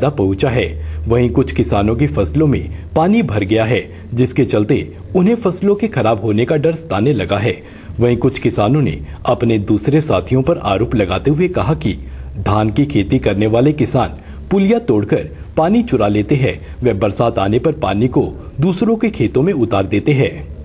फायदा पहुंचा है वहीं कुछ किसानों की फसलों में पानी भर गया है जिसके चलते उन्हें फसलों के खराब होने का डर सताने लगा है वहीं कुछ किसानों ने अपने दूसरे साथियों पर आरोप लगाते हुए कहा कि धान की खेती करने वाले किसान पुलिया तोड़कर पानी चुरा लेते हैं वे बरसात आने पर पानी को दूसरों के खेतों में उतार देते हैं